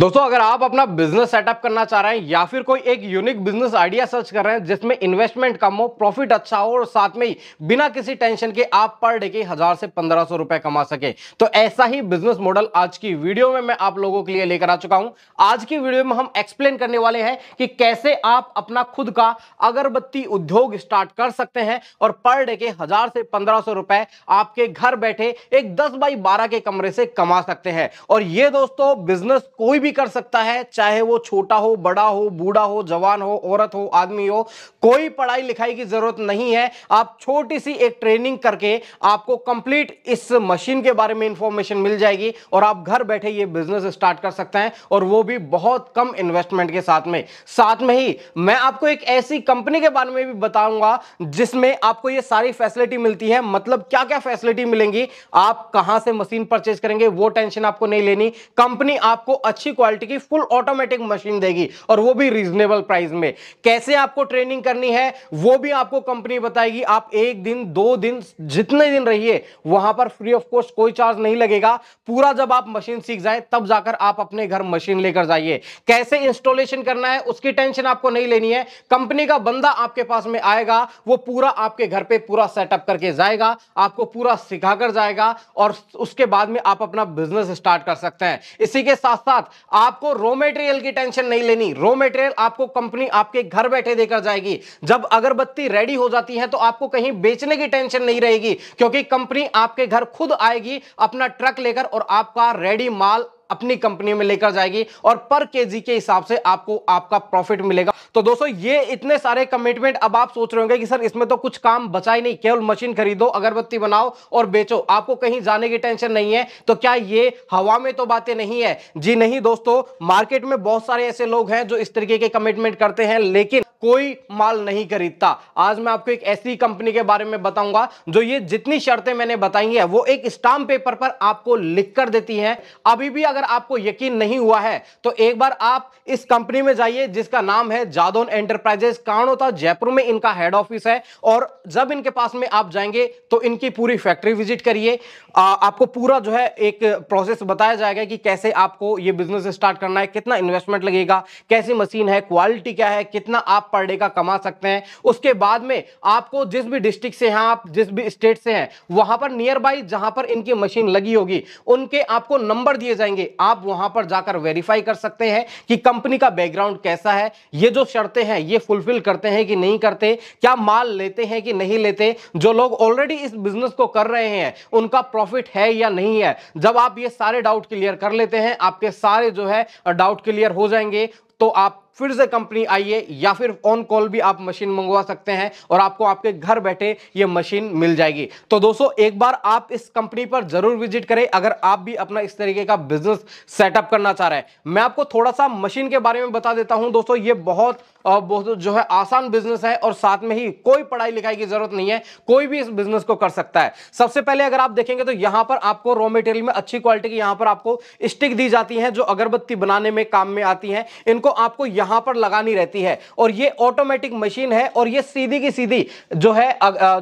दोस्तों अगर आप अपना बिजनेस सेटअप करना चाह रहे हैं या फिर कोई एक यूनिक बिजनेस आइडिया सर्च कर रहे हैं जिसमें इन्वेस्टमेंट कम हो प्रॉफिट अच्छा हो और साथ में ही बिना किसी टेंशन के आप पर डे के हजार से पंद्रह सौ रुपए कमा सके तो ऐसा ही बिजनेस मॉडल आज की वीडियो में मैं आप लोगों के लिए लेकर आ चुका हूं आज की वीडियो में हम एक्सप्लेन करने वाले हैं कि कैसे आप अपना खुद का अगरबत्ती उद्योग स्टार्ट कर सकते हैं और पर डे के हजार से पंद्रह सौ रुपए आपके घर बैठे एक दस बाई बारह के कमरे से कमा सकते हैं और ये दोस्तों बिजनेस कोई भी भी कर सकता है चाहे वो छोटा हो बड़ा हो बूढ़ा हो जवान हो औरत हो आदमी हो कोई पढ़ाई लिखाई की जरूरत नहीं है आप छोटी सी एक ट्रेनिंग करके आपको कंप्लीट इस मशीन के बारे में इंफॉर्मेशन मिल जाएगी और आप घर बैठे ये बिजनेस स्टार्ट कर सकते हैं और वो भी बहुत कम इन्वेस्टमेंट के साथ में साथ में ही मैं आपको एक ऐसी कंपनी के बारे में भी बताऊंगा जिसमें आपको ये सारी फैसिलिटी मिलती है मतलब क्या क्या फैसिलिटी मिलेंगी आप कहां से मशीन परचेज करेंगे वो टेंशन आपको नहीं लेनी कंपनी आपको अच्छी अच्छी क्वालिटी की फुल ऑटोमेटिक मशीन देगी और वो भी रीजनेबल प्राइस में कैसे आपको ट्रेनिंग करनी है वो भी आपको कंपनी बताएगी आप एक दिन दो दिन जितने दिन रहिए वहां पर फ्री ऑफ कॉस्ट कोई चार्ज नहीं लगेगा पूरा जब आप मशीन सीख जाए तब जाकर आप अपने घर मशीन लेकर जाइए कैसे इंस्टॉलेशन करना है उसकी टेंशन आपको नहीं लेनी है कंपनी का बंदा आपके पास में आएगा वो पूरा आपके घर पे पूरा सेटअप करके जाएगा आपको पूरा सिखाकर जाएगा और उसके बाद में आप अपना बिजनेस स्टार्ट कर सकते हैं इसी के साथ साथ आपको रो मेटेरियल की टेंशन नहीं लेनी रो मेटेरियल आपको कंपनी आपके घर बैठे देकर जाएगी जब अगरबत्ती रेडी हो जाती है तो आपको कहीं बेचने की टेंशन नहीं रहेगी क्योंकि कंपनी आपके घर खुद आएगी अपना ट्रक लेकर और आपका रेडी माल अपनी कंपनी में लेकर जाएगी और पर केजी के हिसाब से आपको आपका प्रॉफिट मिलेगा तो दोस्तों ये इतने सारे कमिटमेंट अब आप सोच रहे होंगे कि सर इसमें तो कुछ काम बचा ही नहीं केवल मशीन खरीदो अगरबत्ती बनाओ और बेचो आपको कहीं जाने की टेंशन नहीं है तो क्या ये हवा में तो बातें नहीं है जी नहीं दोस्तों मार्केट में बहुत सारे ऐसे लोग हैं जो इस तरीके के कमिटमेंट करते हैं लेकिन कोई माल नहीं खरीदता आज मैं आपको एक ऐसी कंपनी के बारे में बताऊंगा जो ये जितनी शर्तें मैंने बताई हैं वो एक स्टाम्प पेपर पर आपको लिख कर देती हैं अभी भी अगर आपको यकीन नहीं हुआ है तो एक बार आप इस कंपनी में जाइए जिसका नाम है जा दादोन एंटरप्राइजेस कारणों होता जयपुर में इनका हेड ऑफिस है और जब इनके पास में आप जाएंगे तो इनकी पूरी फैक्ट्री विजिट करिए आपको पूरा जो है एक प्रोसेस बताया जाएगा कि कैसे आपको ये बिजनेस स्टार्ट करना है कितना इन्वेस्टमेंट लगेगा कैसी मशीन है क्वालिटी क्या है कितना आप पर डे का कमा सकते हैं उसके बाद में आपको जिस भी डिस्ट्रिक्ट से हैं आप जिस भी स्टेट से हैं वहां पर नियर बाई जहां पर इनकी मशीन लगी होगी उनके आपको नंबर दिए जाएंगे आप वहां पर जाकर वेरीफाई कर सकते हैं कि कंपनी का बैकग्राउंड कैसा है ये जो शर्तें हैं ये फुलफिल करते हैं कि नहीं करते क्या माल लेते हैं कि नहीं लेते जो लोग ऑलरेडी इस बिजनेस को कर रहे हैं उनका प्रॉफिट है या नहीं है जब आप ये सारे डाउट क्लियर कर लेते हैं आपके सारे जो है डाउट क्लियर हो जाएंगे तो आप फिर से कंपनी आई है या फिर ऑन कॉल भी आप मशीन मंगवा सकते हैं और आपको आपके घर बैठे ये मशीन मिल जाएगी तो दोस्तों एक बार आप इस कंपनी पर जरूर विजिट करें अगर आप भी अपना इस तरीके का बिजनेस सेटअप करना चाह रहे हैं मैं आपको थोड़ा सा मशीन के बारे में बता देता हूं दोस्तों ये बहुत बहुत जो है आसान बिजनेस है और साथ में ही कोई पढ़ाई लिखाई की जरूरत नहीं है कोई भी इस बिजनेस को कर सकता है सबसे पहले अगर आप देखेंगे तो यहां पर आपको रॉ मेटेरियल में अच्छी क्वालिटी की यहां पर आपको स्टिक दी जाती है जो अगरबत्ती बनाने में काम में आती है इनको आपको यहां यहां पर लगानी रहती है और ये ऑटोमेटिक मशीन है और ये सीधी की सीधी जो है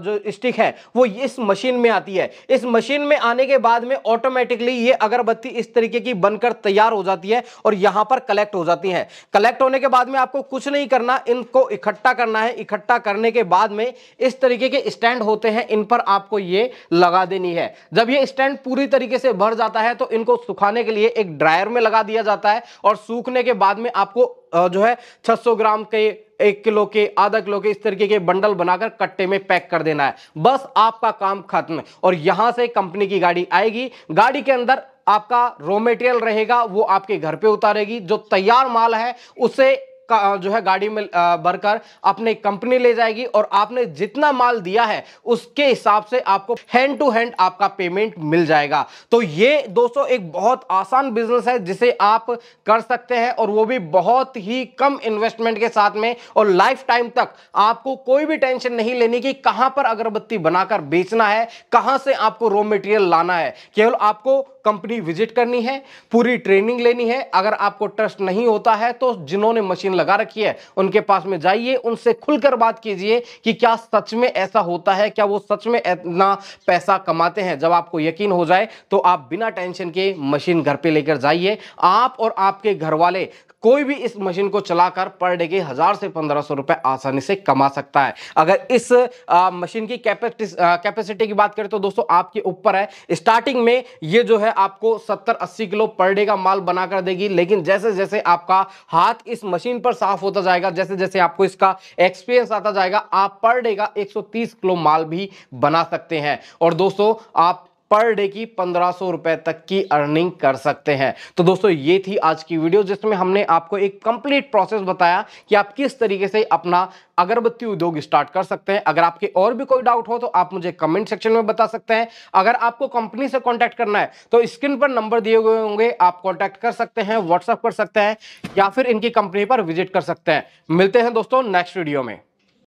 जो स्टिक है वो इस मशीन में आती है इस मशीन में आने के बाद में ऑटोमेटिकली ये अगरबत्ती इस तरीके की बनकर तैयार हो जाती है और यहां पर कलेक्ट हो जाती है कलेक्ट होने के बाद में आपको कुछ नहीं करना इनको इकट्ठा करना है इकट्ठा करने के बाद में इस तरीके के स्टैंड होते हैं इन पर आपको ये लगा देनी है जब ये स्टैंड पूरी तरीके से भर जाता है तो इनको सुखाने के लिए एक ड्रायर में लगा दिया जाता है और सूखने के बाद में आपको जो है 600 ग्राम के एक किलो के आधा किलो के इस तरीके के बंडल बनाकर कट्टे में पैक कर देना है बस आपका काम खत्म और यहां से कंपनी की गाड़ी आएगी गाड़ी के अंदर आपका रॉ मेटेरियल रहेगा वो आपके घर पे उतारेगी जो तैयार माल है उसे जो है गाड़ी में भरकर अपने कंपनी ले जाएगी और आपने जितना माल दिया है उसके हिसाब से आपको हैंड टू हैंड आपका पेमेंट मिल जाएगा तो ये दोस्तों एक बहुत आसान बिजनेस है जिसे आप कर सकते हैं और वो भी बहुत ही कम इन्वेस्टमेंट के साथ में और लाइफ टाइम तक आपको कोई भी टेंशन नहीं लेनी कि कहां पर अगरबत्ती बनाकर बेचना है कहां से आपको रॉ मटेरियल लाना है केवल आपको कंपनी विजिट करनी है पूरी ट्रेनिंग लेनी है अगर आपको ट्रस्ट नहीं होता है तो जिन्होंने मशीन पोस्टिंग लगा रखी है उनके पास में जाइए उनसे खुलकर बात कीजिए कि क्या सच में ऐसा होता है क्या वो सच में इतना पैसा कमाते हैं जब आपको यकीन हो जाए तो आप बिना टेंशन के मशीन घर पे लेकर जाइए आप और आपके घर वाले कोई भी इस मशीन को चलाकर पर डे के हज़ार से पंद्रह सौ रुपये आसानी से कमा सकता है अगर इस आ, मशीन की कैपेसिटी की बात करें तो दोस्तों आपके ऊपर है स्टार्टिंग में ये जो है आपको सत्तर अस्सी किलो पर डे का माल बनाकर देगी लेकिन जैसे जैसे आपका हाथ इस मशीन पर साफ होता जाएगा जैसे जैसे आपको इसका एक्सपीरियंस आता जाएगा आप पर डे का एक किलो माल भी बना सकते हैं और दोस्तों आप पर डे की पंद्रह सौ रुपए तक की अर्निंग कर सकते हैं तो दोस्तों ये थी आज की वीडियो जिसमें हमने आपको एक कंप्लीट प्रोसेस बताया कि आप किस तरीके से अपना अगरबत्ती उद्योग स्टार्ट कर सकते हैं अगर आपके और भी कोई डाउट हो तो आप मुझे कमेंट सेक्शन में बता सकते हैं अगर आपको कंपनी से कॉन्टैक्ट करना है तो स्क्रीन पर नंबर दिए हुए होंगे आप कॉन्टैक्ट कर सकते हैं व्हाट्सअप कर सकते हैं या फिर इनकी कंपनी पर विजिट कर सकते हैं मिलते हैं दोस्तों नेक्स्ट वीडियो में